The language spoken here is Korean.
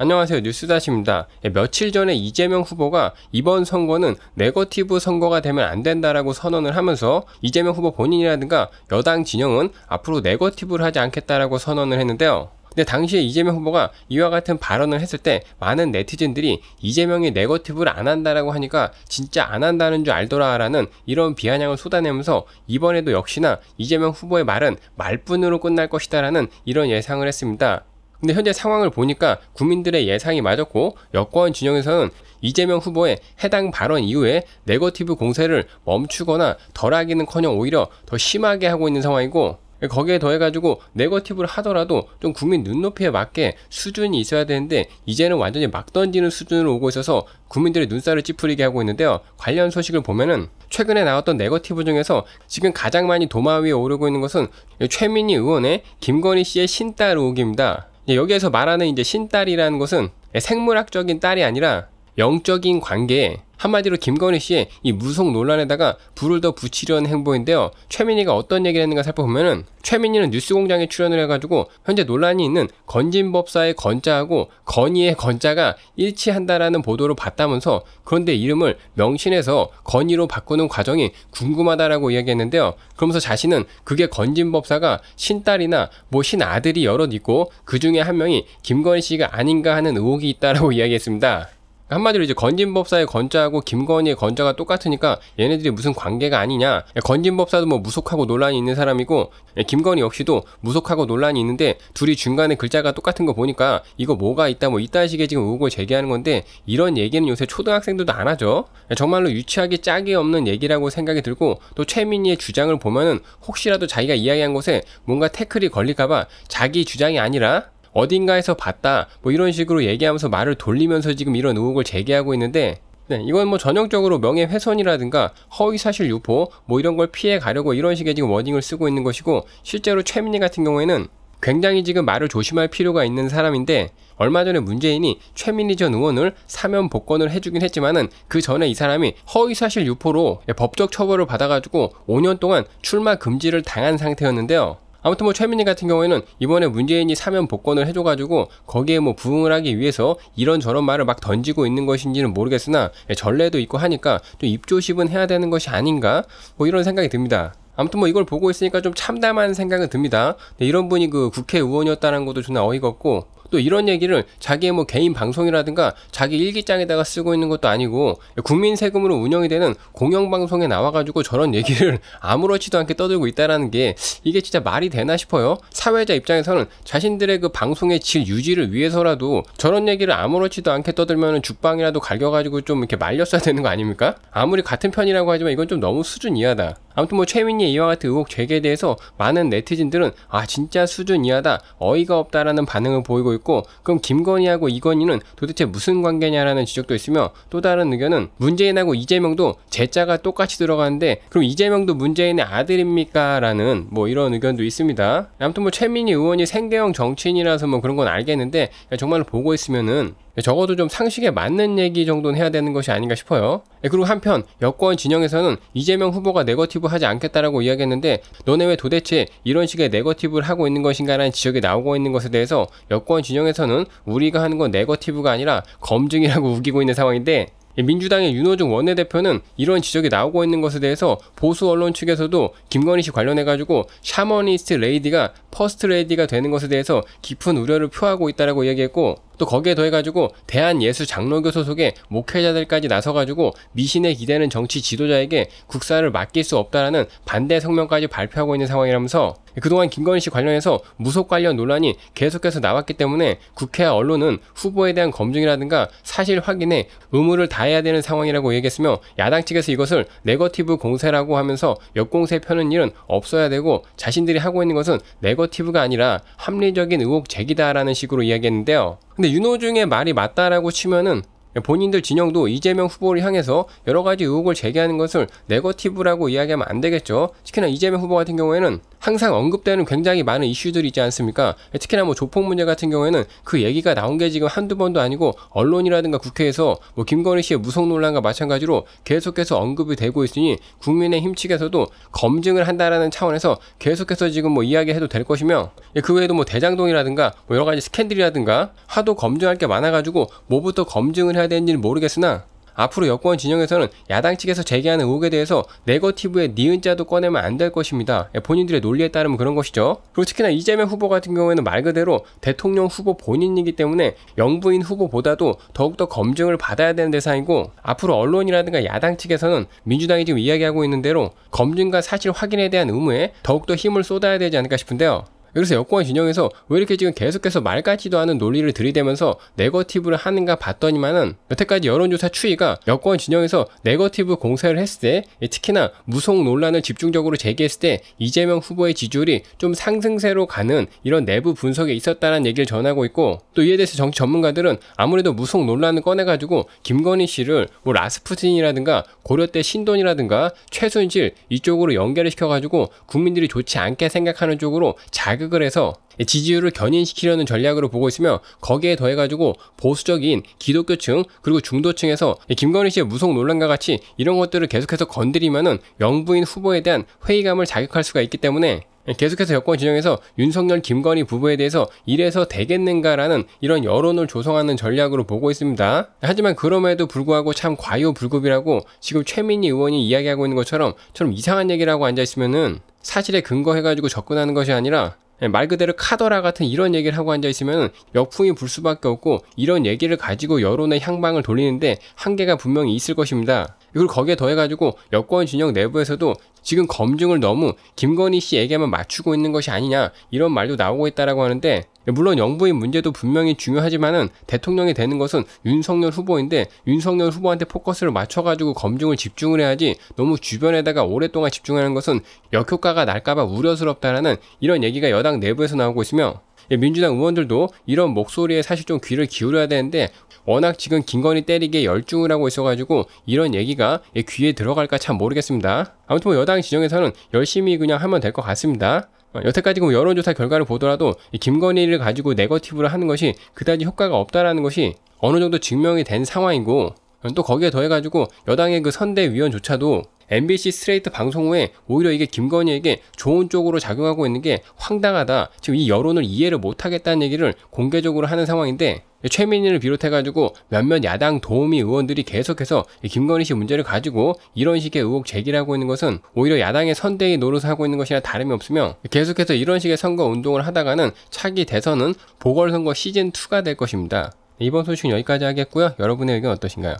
안녕하세요. 뉴스다시입니다. 예, 며칠 전에 이재명 후보가 이번 선거는 네거티브 선거가 되면 안 된다라고 선언을 하면서 이재명 후보 본인이라든가 여당 진영은 앞으로 네거티브를 하지 않겠다라고 선언을 했는데요. 근데 당시에 이재명 후보가 이와 같은 발언을 했을 때 많은 네티즌들이 이재명이 네거티브를 안 한다라고 하니까 진짜 안 한다는 줄 알더라라는 이런 비아냥을 쏟아내면서 이번에도 역시나 이재명 후보의 말은 말뿐으로 끝날 것이다라는 이런 예상을 했습니다. 근데 현재 상황을 보니까 국민들의 예상이 맞았고 여권 진영에서는 이재명 후보의 해당 발언 이후에 네거티브 공세를 멈추거나 덜하기는커녕 오히려 더 심하게 하고 있는 상황이고 거기에 더해가지고 네거티브를 하더라도 좀 국민 눈높이에 맞게 수준이 있어야 되는데 이제는 완전히 막 던지는 수준으로 오고 있어서 국민들의 눈살을 찌푸리게 하고 있는데요. 관련 소식을 보면은 최근에 나왔던 네거티브 중에서 지금 가장 많이 도마 위에 오르고 있는 것은 최민희 의원의 김건희 씨의 신딸 의혹입니다. 예, 여기에서 말하는 이제 신딸이라는 것은 생물학적인 딸이 아니라 영적인 관계에 한마디로 김건희 씨의 이 무속 논란에다가 불을 더 붙이려는 행보인데요. 최민희가 어떤 얘기를 했는가 살펴보면은 최민희는 뉴스공장에 출연을 해가지고 현재 논란이 있는 건진법사의 건자하고 건희의 건자가 일치한다라는 보도를 봤다면서 그런데 이름을 명신에서 건희로 바꾸는 과정이 궁금하다라고 이야기했는데요. 그러면서 자신은 그게 건진법사가 신딸이나 뭐 신아들이 여럿 있고 그 중에 한 명이 김건희 씨가 아닌가 하는 의혹이 있다라고 이야기했습니다. 한마디로 이제 건진법사의 건자하고 김건희의 건자가 똑같으니까 얘네들이 무슨 관계가 아니냐. 건진법사도 뭐 무속하고 논란이 있는 사람이고 김건희 역시도 무속하고 논란이 있는데 둘이 중간에 글자가 똑같은 거 보니까 이거 뭐가 있다 뭐 이딴 식의 지금 의혹을 제기하는 건데 이런 얘기는 요새 초등학생들도 안 하죠. 정말로 유치하게 짝이 없는 얘기라고 생각이 들고 또 최민희의 주장을 보면은 혹시라도 자기가 이야기한 것에 뭔가 태클이 걸릴까봐 자기 주장이 아니라 어딘가에서 봤다 뭐 이런 식으로 얘기하면서 말을 돌리면서 지금 이런 의혹을 제기하고 있는데 네, 이건 뭐 전형적으로 명예훼손이라든가 허위사실 유포 뭐 이런 걸 피해 가려고 이런 식의 지금 워딩을 쓰고 있는 것이고 실제로 최민희 같은 경우에는 굉장히 지금 말을 조심할 필요가 있는 사람인데 얼마 전에 문재인이 최민희 전 의원을 사면 복권을 해주긴 했지만은 그 전에 이 사람이 허위사실 유포로 법적 처벌을 받아가지고 5년 동안 출마 금지를 당한 상태였는데요. 아무튼 뭐 최민희 같은 경우에는 이번에 문재인이 사면 복권을 해줘가지고 거기에 뭐 부응을 하기 위해서 이런 저런 말을 막 던지고 있는 것인지는 모르겠으나 예, 전례도 있고 하니까 좀 입조심은 해야 되는 것이 아닌가 뭐 이런 생각이 듭니다. 아무튼 뭐 이걸 보고 있으니까 좀 참담한 생각은 듭니다. 네, 이런 분이 그 국회의원이었다는 것도 존나 어이가 없고 또 이런 얘기를 자기의 뭐 개인 방송이라든가 자기 일기장에다가 쓰고 있는 것도 아니고 국민 세금으로 운영이 되는 공영방송에 나와가지고 저런 얘기를 아무렇지도 않게 떠들고 있다라는 게 이게 진짜 말이 되나 싶어요. 사회자 입장에서는 자신들의 그 방송의 질 유지를 위해서라도 저런 얘기를 아무렇지도 않게 떠들면 죽방이라도 갈겨가지고 좀 이렇게 말렸어야 되는 거 아닙니까? 아무리 같은 편이라고 하지만 이건 좀 너무 수준 이하다. 아무튼 뭐 최민희 이와 같은 의혹 제기에 대해서 많은 네티즌들은 아 진짜 수준 이하다 어이가 없다라는 반응을 보이고 있고 그럼 김건희하고 이건희는 도대체 무슨 관계냐라는 지적도 있으며 또 다른 의견은 문재인하고 이재명도 제자가 똑같이 들어가는데 그럼 이재명도 문재인의 아들입니까? 라는 뭐 이런 의견도 있습니다. 아무튼 뭐 최민희 의원이 생계형 정치인이라서 뭐 그런 건 알겠는데 정말로 보고 있으면은 적어도 좀 상식에 맞는 얘기 정도는 해야 되는 것이 아닌가 싶어요. 예, 그리고 한편 여권 진영에서는 이재명 후보가 네거티브 하지 않겠다라고 이야기했는데 너네 왜 도대체 이런 식의 네거티브를 하고 있는 것인가라는 지적이 나오고 있는 것에 대해서 여권 진영에서는 우리가 하는 건 네거티브가 아니라 검증이라고 우기고 있는 상황인데 민주당의 윤호중 원내대표는 이런 지적이 나오고 있는 것에 대해서 보수 언론 측에서도 김건희 씨 관련해가지고 샤머니스트 레이디가 퍼스트 레이디가 되는 것에 대해서 깊은 우려를 표하고 있다라고 이야기했고 또 거기에 더해가지고 대한예수장로교 소속의 목회자들까지 나서가지고 미신에 기대는 정치 지도자에게 국사를 맡길 수 없다라는 반대 성명까지 발표하고 있는 상황이라면서 그동안 김건희 씨 관련해서 무속 관련 논란이 계속해서 나왔기 때문에 국회와 언론은 후보에 대한 검증이라든가 사실 확인에 의무를 다해야 되는 상황이라고 얘기했으며 야당 측에서 이것을 네거티브 공세라고 하면서 역공세 펴는 일은 없어야 되고 자신들이 하고 있는 것은 네거티브가 아니라 합리적인 의혹 제기다라는 식으로 이야기했는데요. 근데 윤호중의 말이 맞다라고 치면은 본인들 진영도 이재명 후보를 향해서 여러 가지 의혹을 제기하는 것을 네거티브라고 이야기하면 안 되겠죠. 특히나 이재명 후보 같은 경우에는 항상 언급되는 굉장히 많은 이슈들이 있지 않습니까? 특히나 뭐 조폭 문제 같은 경우에는 그 얘기가 나온 게 지금 한두 번도 아니고 언론이라든가 국회에서 뭐 김건희 씨의 무속 논란과 마찬가지로 계속해서 언급이 되고 있으니 국민의힘 측에서도 검증을 한다라는 차원에서 계속해서 지금 뭐 이야기해도 될 것이며 예, 그 외에도 뭐 대장동이라든가 뭐 여러 가지 스캔들이라든가 하도 검증할 게 많아가지고 뭐부터 검증을 해야 되는지는 모르겠으나 앞으로 여권 진영에서는 야당 측에서 제기하는 의혹에 대해서 네거티브의 니은자도 꺼내면 안 될 것입니다. 예, 본인들의 논리에 따르면 그런 것이죠. 그리고 특히나 이재명 후보 같은 경우에는 말 그대로 대통령 후보 본인이기 때문에 영부인 후보보다도 더욱더 검증을 받아야 되는 대상이고 앞으로 언론이라든가 야당 측에서는 민주당이 지금 이야기하고 있는 대로 검증과 사실 확인에 대한 의무에 더욱더 힘을 쏟아야 되지 않을까 싶은데요. 그래서 여권 진영에서 왜 이렇게 지금 계속해서 말 같지도 않은 논리를 들이대면서 네거티브를 하는가 봤더니만은 여태까지 여론조사 추이가 여권 진영에서 네거티브 공세를 했을 때 예, 특히나 무속 논란을 집중적으로 제기했을 때 이재명 후보의 지지율이 좀 상승세로 가는 이런 내부 분석에 있었다는 얘기를 전하고 있고 또 이에 대해서 정치 전문가들은 아무래도 무속 논란을 꺼내가지고 김건희 씨를 뭐 라스푸틴이라든가 고려대 신돈이라든가 최순실 이쪽으로 연결을 시켜가지고 국민들이 좋지 않게 생각하는 쪽으로 자 자극을 해서 지지율을 견인시키려는 전략으로 보고 있으며 거기에 더해가지고 보수적인 기독교층 그리고 중도층에서 김건희 씨의 무속 논란과 같이 이런 것들을 계속해서 건드리면은 영부인 후보에 대한 회의감을 자극할 수가 있기 때문에 계속해서 여권 진영에서 윤석열, 김건희 부부에 대해서 이래서 되겠는가라는 이런 여론을 조성하는 전략으로 보고 있습니다. 하지만 그럼에도 불구하고 참 과유불급이라고 지금 최민희 의원이 이야기하고 있는 것처럼 좀 이상한 얘기라고 앉아있으면은 사실에 근거해가지고 접근하는 것이 아니라 예, 말 그대로 카더라 같은 이런 얘기를 하고 앉아있으면 역풍이 불 수밖에 없고 이런 얘기를 가지고 여론의 향방을 돌리는데 한계가 분명히 있을 것입니다. 이걸 거기에 더해가지고 여권 진영 내부에서도 지금 검증을 너무 김건희 씨에게만 맞추고 있는 것이 아니냐 이런 말도 나오고 있다라고 하는데 물론 영부인 문제도 분명히 중요하지만은 대통령이 되는 것은 윤석열 후보인데 윤석열 후보한테 포커스를 맞춰가지고 검증을 집중을 해야지 너무 주변에다가 오랫동안 집중하는 것은 역효과가 날까봐 우려스럽다라는 이런 얘기가 여당 내부에서 나오고 있으며 민주당 의원들도 이런 목소리에 사실 좀 귀를 기울여야 되는데 워낙 지금 김건희 때리기에 열중을 하고 있어가지고 이런 얘기가 귀에 들어갈까 참 모르겠습니다. 아무튼 뭐 여당 지정에서는 열심히 그냥 하면 될 것 같습니다. 어, 여태까지 뭐 여론조사 결과를 보더라도 김건희를 가지고 네거티브를 하는 것이 그다지 효과가 없다라는 것이 어느 정도 증명이 된 상황이고 어, 또 거기에 더해가지고 여당의 그 선대위원조차도 MBC 스트레이트 방송 후에 오히려 이게 김건희에게 좋은 쪽으로 작용하고 있는 게 황당하다. 지금 이 여론을 이해를 못하겠다는 얘기를 공개적으로 하는 상황인데 최민희를 비롯해가지고 몇몇 야당 도우미 의원들이 계속해서 김건희 씨 문제를 가지고 이런 식의 의혹 제기를 하고 있는 것은 오히려 야당의 선대위 노릇을 하고 있는 것이나 다름이 없으며 계속해서 이런 식의 선거 운동을 하다가는 차기 대선은 보궐선거 시즌2가 될 것입니다. 이번 소식은 여기까지 하겠고요. 여러분의 의견 어떠신가요?